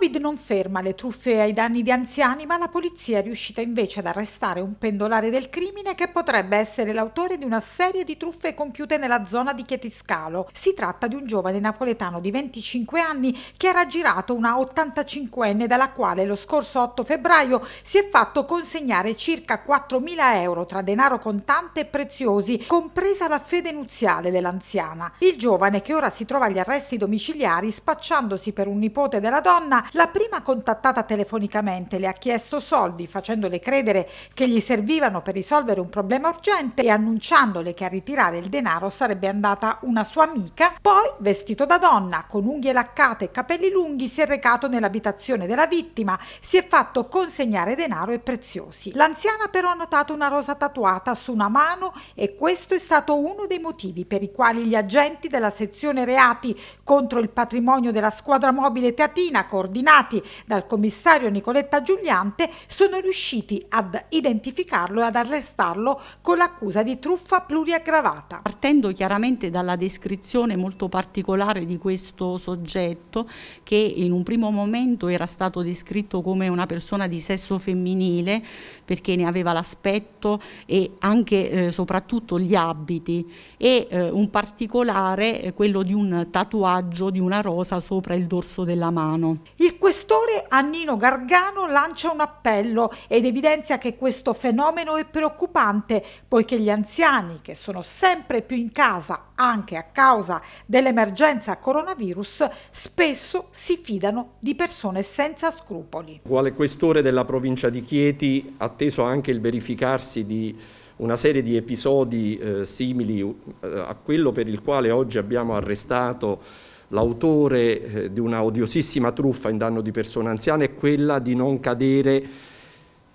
Covid non ferma le truffe ai danni di anziani, ma la polizia è riuscita invece ad arrestare un pendolare del crimine che potrebbe essere l'autore di una serie di truffe compiute nella zona di Chietiscalo. Si tratta di un giovane napoletano di 25 anni che ha raggirato una 85enne dalla quale lo scorso 8 febbraio si è fatto consegnare circa 4.000 euro tra denaro contante e preziosi, compresa la fede nuziale dell'anziana. Il giovane, che ora si trova agli arresti domiciliari, spacciandosi per un nipote della donna, la prima contattata telefonicamente le ha chiesto soldi facendole credere che gli servivano per risolvere un problema urgente e annunciandole che a ritirare il denaro sarebbe andata una sua amica. Poi, vestito da donna, con unghie laccate e capelli lunghi, si è recato nell'abitazione della vittima, si è fatto consegnare denaro e preziosi. L'anziana però ha notato una rosa tatuata su una mano e questo è stato uno dei motivi per i quali gli agenti della sezione reati contro il patrimonio della squadra mobile teatina coordinata ordinati dal commissario Nicoletta Giuliante, sono riusciti ad identificarlo e ad arrestarlo con l'accusa di truffa pluriaggravata. Partendo chiaramente dalla descrizione molto particolare di questo soggetto, che in un primo momento era stato descritto come una persona di sesso femminile, perché ne aveva l'aspetto e anche eh, soprattutto gli abiti, e eh, un particolare, eh, quello di un tatuaggio di una rosa sopra il dorso della mano. Il questore Annino Gargano lancia un appello ed evidenzia che questo fenomeno è preoccupante poiché gli anziani che sono sempre più in casa anche a causa dell'emergenza coronavirus spesso si fidano di persone senza scrupoli. Quale questore della provincia di Chieti atteso anche il verificarsi di una serie di episodi eh, simili eh, a quello per il quale oggi abbiamo arrestato L'autore eh, di una odiosissima truffa in danno di persone anziane è quella di non cadere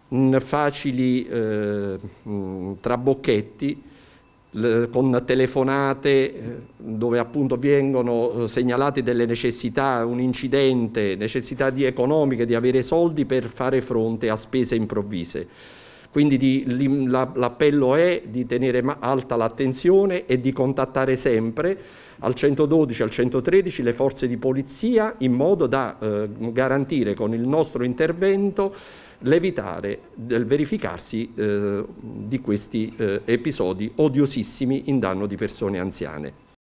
in facili eh, mm, trabocchetti con telefonate eh, dove appunto vengono eh, segnalate delle necessità, un incidente, necessità di economiche, di avere soldi per fare fronte a spese improvvise. Quindi di, la, l'appello è di tenere alta l'attenzione e di contattare sempre al 112 al 113 le forze di polizia in modo da eh, garantire con il nostro intervento l'evitare del verificarsi eh, di questi eh, episodi odiosissimi in danno di persone anziane.